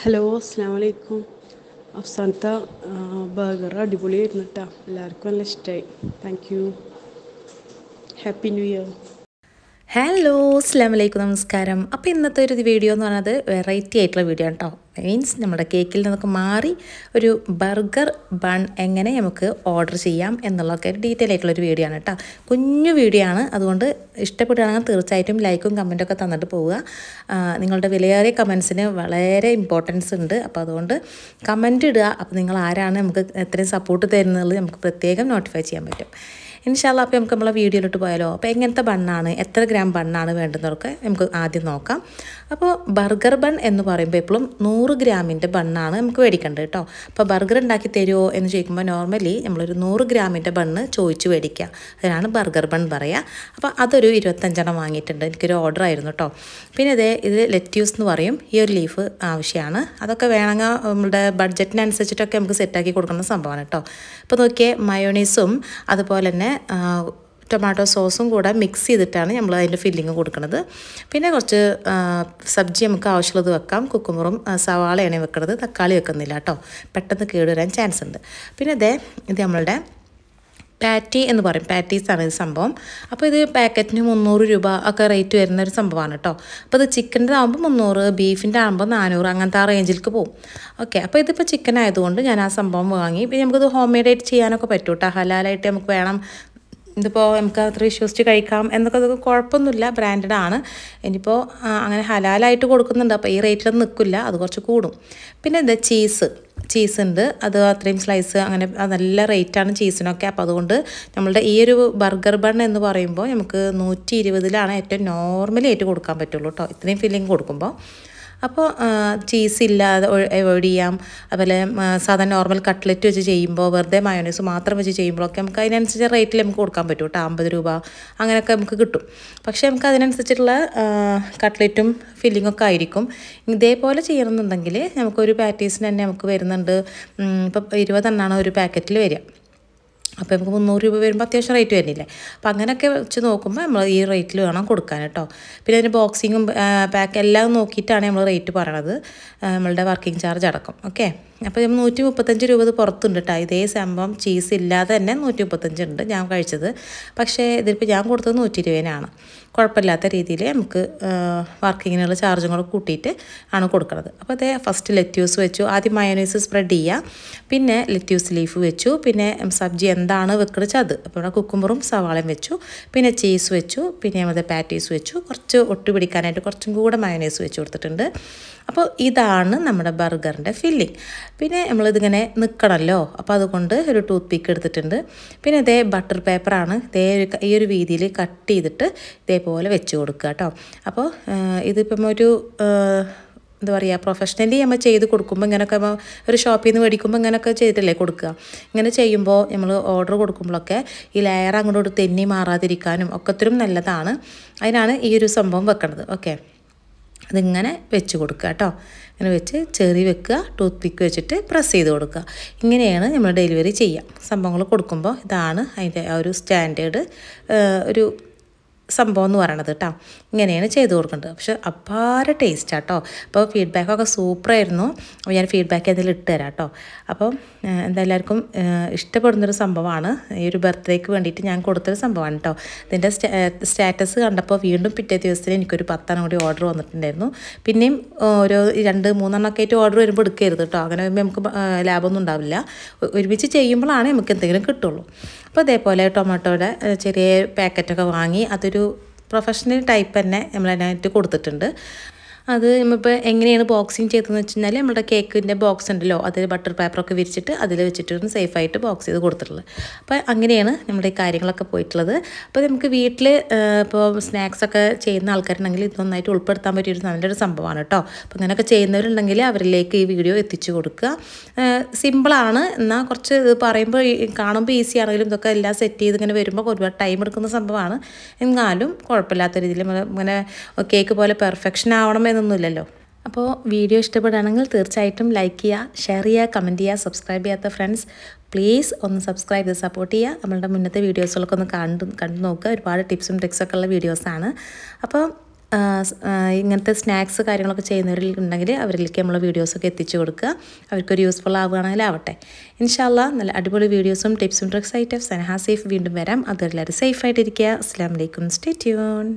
hello അസ്സാം വലൈക്കും അവസാനത്തെ ബർഗർ ആയിരുന്നു കേട്ടോ എല്ലാവർക്കും നല്ല ഇഷ്ടമായി thank you happy new year hello അസ്ലാം വലൈക്കും നമസ്കാരം അപ്പോൾ ഇന്നത്തെ ഒരു വീഡിയോ എന്ന് പറയുന്നത് വെറൈറ്റി ആയിട്ടുള്ള വീഡിയോ ആണ് കേട്ടോ മീൻസ് നമ്മുടെ കേക്കിൽ നിന്നൊക്കെ മാറി ഒരു ബർഗർ ബൺ എങ്ങനെ നമുക്ക് ഓർഡർ ചെയ്യാം എന്നുള്ളതൊക്കെ ഒരു ഡീറ്റെയിൽ ആയിട്ടുള്ള ഒരു വീഡിയോ ആണ് കേട്ടോ കുഞ്ഞു വീഡിയോ ആണ് അതുകൊണ്ട് ഇഷ്ടപ്പെടുകയാണെങ്കിൽ തീർച്ചയായിട്ടും ലൈക്കും കമൻറ്റൊക്കെ തന്നിട്ട് പോവുക നിങ്ങളുടെ വിലയേറിയ കമൻസിന് വളരെ ഇമ്പോർട്ടൻസ് ഉണ്ട് അപ്പോൾ അതുകൊണ്ട് കമൻറ്റ് ഇടുക അപ്പോൾ നിങ്ങൾ ആരാണ് നമുക്ക് എത്രയും സപ്പോർട്ട് തരുന്നത് നമുക്ക് പ്രത്യേകം നോട്ടിഫൈ ചെയ്യാൻ പറ്റും ഇൻഷാല്ല അപ്പോൾ നമുക്ക് നമ്മളെ വീഡിയോയിലോട്ട് പോയാലോ അപ്പോൾ എങ്ങനത്തെ ബണ്ണാണ് എത്ര ഗ്രാം ബണ്ണാണ് വേണ്ടതെന്നൊക്കെ നമുക്ക് ആദ്യം നോക്കാം അപ്പോൾ ബർഗർ ബൺ എന്ന് പറയുമ്പോൾ എപ്പോഴും നൂറ് ഗ്രാമിൻ്റെ ബണ്ണാണ് നമുക്ക് മേടിക്കേണ്ടത് കേട്ടോ അപ്പോൾ ബർഗർ ഉണ്ടാക്കി തരുമോ എന്ന് ചോദിക്കുമ്പോൾ നോർമലി നമ്മളൊരു നൂറ് ഗ്രാമിൻ്റെ ബണ്ണ് ചോദിച്ച് മേടിക്കുക അതിനാണ് ബർഗർ ബൺ പറയുക അപ്പോൾ അതൊരു ഇരുപത്തഞ്ചെണ്ണം വാങ്ങിയിട്ടുണ്ട് എനിക്കൊരു ഓർഡർ ആയിരുന്നു കേട്ടോ പിന്നെ അതേ ഇത് ലെറ്റ്യൂസ് എന്ന് പറയും ഈ ഒരു ലീഫ് ആവശ്യമാണ് അതൊക്കെ വേണമെങ്കിൽ നമ്മുടെ ബഡ്ജറ്റിനനുസരിച്ചിട്ടൊക്കെ നമുക്ക് സെറ്റാക്കി കൊടുക്കുന്ന സംഭവമാണ് കേട്ടോ ഇപ്പോൾ നോക്കിയേ മയോണീസും അതുപോലെ തന്നെ ടൊമാറ്റോ സോസും കൂടെ മിക്സ് ചെയ്തിട്ടാണ് നമ്മൾ അതിൻ്റെ ഫില്ലിങ് കൊടുക്കുന്നത് പിന്നെ കുറച്ച് സബ്ജി നമുക്ക് ആവശ്യമുള്ളത് വെക്കാം കുക്കുമ്പറും സവാളയാണ് വെക്കുന്നത് തക്കാളി വെക്കുന്നില്ല കേട്ടോ പെട്ടെന്ന് കേടുവരാൻ ചാൻസ് ഉണ്ട് പിന്നെ അതേ ഇത് നമ്മളുടെ പാറ്റി എന്ന് പറയും പാറ്റീസാണ് ഇത് സംഭവം അപ്പോൾ ഇത് പാക്കറ്റിന് മുന്നൂറ് രൂപ ഒക്കെ റേറ്റ് വരുന്ന ഒരു സംഭവമാണ് കേട്ടോ അപ്പോൾ ഇത് ചിക്കൻ്റെ ആകുമ്പോൾ മുന്നൂറ് ബീഫിൻ്റെ ആകുമ്പോൾ നാനൂറ് അങ്ങനത്തെ ആ റേഞ്ചിലേക്ക് പോകും ഓക്കെ അപ്പോൾ ഇതിപ്പോൾ ചിക്കൻ ആയതുകൊണ്ട് ഞാൻ ആ സംഭവം വാങ്ങി പിന്നെ നമുക്കിത് ഹോം മെയ്ഡായിട്ട് ചെയ്യാനൊക്കെ പറ്റും കേട്ടോ ഹലാലായിട്ട് നമുക്ക് വേണം ഇതിപ്പോൾ നമുക്ക് അത്ര വിശ്വസിച്ച് കഴിക്കാം എന്നൊക്കെ അതൊക്കെ കുഴപ്പമൊന്നുമില്ല ബ്രാൻഡഡ് ആണ് ഇനിയിപ്പോൾ അങ്ങനെ ഹലാലായിട്ട് കൊടുക്കുന്നുണ്ട് അപ്പോൾ ഈ റേറ്റിലൊന്നും നിൽക്കില്ല അത് കുറച്ച് കൂടും പിന്നെ എന്താ ചീസ് ചീസ് ഉണ്ട് അത് അത്രയും സ്ലൈസ് അങ്ങനെ നല്ല റേറ്റാണ് ചീസിനൊക്കെ അപ്പോൾ അതുകൊണ്ട് നമ്മളുടെ ഈ ഒരു ബർഗർ ബൺ എന്ന് പറയുമ്പോൾ നമുക്ക് നൂറ്റി ഇരുപതിലാണ് ഏറ്റവും നോർമലി ആയിട്ട് കൊടുക്കാൻ പറ്റുള്ളൂ കേട്ടോ ഇത്രയും ഫില്ലിങ് കൊടുക്കുമ്പോൾ അപ്പോൾ ചീസ് ഇല്ലാതെ അവോയ്ഡ് ചെയ്യാം അതുപോലെ സാധാരണ നോർമൽ കട്ട്ലറ്റ് വെച്ച് ചെയ്യുമ്പോൾ വെറുതെ മയോണൈസ് മാത്രം വെച്ച് ചെയ്യുമ്പോഴൊക്കെ നമുക്ക് അതിനനുസരിച്ച് റേറ്റിൽ നമുക്ക് കൊടുക്കാൻ പറ്റും കേട്ടോ അമ്പത് രൂപ അങ്ങനെയൊക്കെ നമുക്ക് കിട്ടും പക്ഷേ നമുക്ക് അതിനനുസരിച്ചിട്ടുള്ള കട്ട്ലറ്റും ഫില്ലിങ്ങൊക്കെ ആയിരിക്കും ഇതേപോലെ ചെയ്യണമെന്നുണ്ടെങ്കിൽ നമുക്കൊരു പാറ്റീസിന് തന്നെ നമുക്ക് വരുന്നുണ്ട് ഇപ്പം ഇരുപതെണ്ണാണ് ഒരു പാക്കറ്റിൽ വരിക അപ്പോൾ നമുക്ക് മുന്നൂറ് രൂപ വരുമ്പോൾ അത്യാവശ്യം റേറ്റ് വരുന്നില്ലേ അപ്പോൾ അങ്ങനെയൊക്കെ വെച്ച് നോക്കുമ്പോൾ നമ്മൾ ഈ റേറ്റിൽ വേണം കൊടുക്കാൻ കേട്ടോ പിന്നെ അതിൻ്റെ ബോക്സിങ്ങും പാക്ക് എല്ലാം നോക്കിയിട്ടാണ് നമ്മൾ റേറ്റ് പറയണത് നമ്മളുടെ വർക്കിംഗ് ചാർജ് അടക്കം ഓക്കെ അപ്പോൾ നൂറ്റി മുപ്പത്തഞ്ച് രൂപ പുറത്തുണ്ട് കേട്ടോ ഇതേ സംഭവം ചീസ് ഇല്ലാതെ തന്നെ നൂറ്റി മുപ്പത്തഞ്ചുണ്ട് ഞാൻ കഴിച്ചത് പക്ഷേ ഇതിപ്പോൾ ഞാൻ കൊടുത്തത് നൂറ്റി ഇരുപതിനാണ് കുഴപ്പമില്ലാത്ത രീതിയിൽ നമുക്ക് വർക്കിങ്ങിനുള്ള ചാർജും കൂടെ കൂട്ടിയിട്ട് ആണ് കൊടുക്കുന്നത് അപ്പോൾ അതേ ഫസ്റ്റ് ലെറ്റ്യൂസ് വെച്ചു ആദ്യം മയോനൈസ് സ്പ്രെഡ് ചെയ്യുക പിന്നെ ലെറ്റ്യൂസ് ലീഫ് വെച്ചു പിന്നെ സബ്ജി എന്താണ് വെക്കുന്നത് അത് അപ്പോൾ ഇവിടെ കുക്കുമ്പറും സവാളയും വെച്ചു പിന്നെ ചീസ് വെച്ചു പിന്നെ നമ്മുടെ പാറ്റീസ് വെച്ചു കുറച്ച് ഒട്ടി കുറച്ചും കൂടെ മയോനൈസ് വെച്ച് കൊടുത്തിട്ടുണ്ട് അപ്പോൾ ഇതാണ് നമ്മുടെ ബർഗറിൻ്റെ ഫില്ലിംഗ് പിന്നെ നമ്മളിതിങ്ങനെ നിൽക്കണമല്ലോ അപ്പോൾ അതുകൊണ്ട് ഒരു ടൂത്ത് പിക്ക് എടുത്തിട്ടുണ്ട് പിന്നെ ഇതേ ബട്ടർ പേപ്പറാണ് ഇതേ ഒരു ഈ ഒരു രീതിയിൽ കട്ട് ചെയ്തിട്ട് ഇതേപോലെ വെച്ച് കൊടുക്കുക കേട്ടോ അപ്പോൾ ഇതിപ്പം ഒരു എന്താ പറയുക പ്രൊഫഷണലി നമ്മൾ ചെയ്ത് കൊടുക്കുമ്പോൾ ഇങ്ങനെയൊക്കെ ഒരു ഷോപ്പിൽ നിന്ന് മേടിക്കുമ്പോൾ ഇങ്ങനെയൊക്കെ ചെയ്തിട്ടല്ലേ കൊടുക്കുക ഇങ്ങനെ ചെയ്യുമ്പോൾ നമ്മൾ ഓർഡർ കൊടുക്കുമ്പോഴൊക്കെ ഈ ലെയർ അങ്ങോട്ട് തെന്നി മാറാതിരിക്കാനും ഒക്കത്തിനും നല്ലതാണ് അതിനാണ് ഈ ഒരു സംഭവം വെക്കുന്നത് ഓക്കെ അതിങ്ങനെ വെച്ച് കൊടുക്കുക കേട്ടോ ഇങ്ങനെ വെച്ച് ചെറി വെക്കുക ടൂത്ത് പിക്ക് വെച്ചിട്ട് പ്രസ് ചെയ്ത് കൊടുക്കുക ഇങ്ങനെയാണ് നമ്മൾ ഡെലിവറി ചെയ്യുക സംഭവങ്ങൾ കൊടുക്കുമ്പോൾ ഇതാണ് അതിൻ്റെ ആ ഒരു സ്റ്റാൻഡേർഡ് ഒരു സംഭവം എന്ന് പറയണത് കേട്ടോ ഇങ്ങനെയാണ് ചെയ്ത് കൊടുക്കേണ്ടത് പക്ഷെ അപ്പാറ ടേസ്റ്റ് കേട്ടോ അപ്പോൾ ഫീഡ്ബാക്കൊക്കെ സൂപ്പറായിരുന്നു അപ്പോൾ ഞാൻ ഫീഡ്ബാക്ക് അതിൽ ഇട്ട് തരാം കേട്ടോ അപ്പം എന്തെല്ലാവർക്കും ഇഷ്ടപ്പെടുന്നൊരു സംഭവമാണ് ഈ ഒരു ബർത്ത്ഡേക്ക് വേണ്ടിയിട്ട് ഞാൻ കൊടുത്തൊരു സംഭവമാണ് കേട്ടോ ഇതിൻ്റെ സ്റ്റാറ്റസ് കണ്ടപ്പോൾ വീണ്ടും പിറ്റേ ദിവസത്തിന് എനിക്കൊരു പത്താണ് കൂടി ഓർഡർ വന്നിട്ടുണ്ടായിരുന്നു പിന്നെയും ഒരു രണ്ട് മൂന്നെണ്ണമൊക്കെ ആയിട്ട് ഓർഡർ വരുമ്പോൾ എടുക്കരുത് കേട്ടോ അങ്ങനെ വരുമ്പോൾ നമുക്ക് ലാഭമൊന്നും ഉണ്ടാവില്ല ഒരുമിച്ച് ചെയ്യുമ്പോഴാണ് നമുക്ക് എന്തെങ്കിലും കിട്ടുള്ളൂ അപ്പോൾ അതേപോലെ ടൊമാറ്റോയുടെ ചെറിയ പാക്കറ്റൊക്കെ വാങ്ങി അതൊരു പ്രൊഫഷണൽ ടൈപ്പ് തന്നെ നമ്മളതിനായിട്ട് കൊടുത്തിട്ടുണ്ട് അത് നമ്മളിപ്പോൾ എങ്ങനെയാണ് ബോക്സിങ് ചെയ്തതെന്ന് വെച്ച് കഴിഞ്ഞാൽ നമ്മുടെ കേക്കിൻ്റെ ബോക്സ് ഉണ്ടല്ലോ അതിൽ ബട്ടർ പേപ്പറൊക്കെ വിരിച്ചിട്ട് അതിൽ വെച്ചിട്ട് സേഫായിട്ട് ബോക്സ് ചെയ്ത് കൊടുത്തിട്ടുള്ളത് അപ്പോൾ അങ്ങനെയാണ് നമ്മുടെ ഈ കാര്യങ്ങളൊക്കെ പോയിട്ടുള്ളത് അപ്പോൾ നമുക്ക് വീട്ടിൽ ഇപ്പോൾ സ്നാക്സൊക്കെ ചെയ്യുന്ന ആൾക്കാരുണ്ടെങ്കിൽ ഇത് നന്നായിട്ട് ഉൾപ്പെടുത്താൻ പറ്റിയൊരു നല്ലൊരു സംഭവമാണ് കേട്ടോ അപ്പോൾ അങ്ങനെയൊക്കെ ചെയ്യുന്നവരുണ്ടെങ്കിൽ അവരിലേക്ക് ഈ വീഡിയോ എത്തിച്ചു കൊടുക്കുക സിമ്പിളാണ് എന്നാൽ കുറച്ച് ഇത് പറയുമ്പോൾ കാണുമ്പോൾ ഈസി ആണെങ്കിലും ഇതൊക്കെ എല്ലാം സെറ്റ് ചെയ്ത് ഇങ്ങനെ വരുമ്പോൾ ഒരുപാട് ടൈം എടുക്കുന്ന സംഭവമാണ് എന്നാലും കുഴപ്പമില്ലാത്ത രീതിയിൽ ഇങ്ങനെ കേക്ക് പോലെ പെർഫെക്ഷൻ ആവണം പറയുന്നൊന്നുമില്ലല്ലോ അപ്പോൾ വീഡിയോ ഇഷ്ടപ്പെടുകയാണെങ്കിൽ തീർച്ചയായിട്ടും ലൈക്ക് ചെയ്യുക ഷെയർ ചെയ്യുക കമൻറ്റ് ചെയ്യുക സബ്സ്ക്രൈബ് ചെയ്യാത്ത ഫ്രണ്ട്സ് പ്ലീസ് ഒന്ന് സബ്സ്ക്രൈബ് ചെയ്ത് സപ്പോർട്ട് ചെയ്യുക നമ്മളുടെ മുന്നത്തെ വീഡിയോസുകളൊക്കെ ഒന്ന് കണ്ടു കണ്ടു നോക്കുക ഒരുപാട് ടിപ്സും ട്രിക്സൊക്കെ ഉള്ള വീഡിയോസാണ് അപ്പോൾ ഇങ്ങനത്തെ സ്നാക്സ് കാര്യങ്ങളൊക്കെ ചെയ്യുന്നവരിൽ ഉണ്ടെങ്കിൽ അവരിലേക്ക് നമ്മൾ വീഡിയോസൊക്കെ എത്തിച്ചു കൊടുക്കുക അവർക്കൊരു യൂസ്ഫുൾ ആവുകയാണെങ്കിൽ ആവട്ടെ ഇൻഷാല്ല നല്ല അടിപൊളി വീഡിയോസും ടിപ്സും ട്രിക്സ് ആയിട്ട് സനഹ സേഫ് വീണ്ടും വരാം അതെല്ലാവരും സേഫായിട്ടിരിക്കുക അസ്സാം വലൈക്കും സ്റ്റേ ട്യൂൺ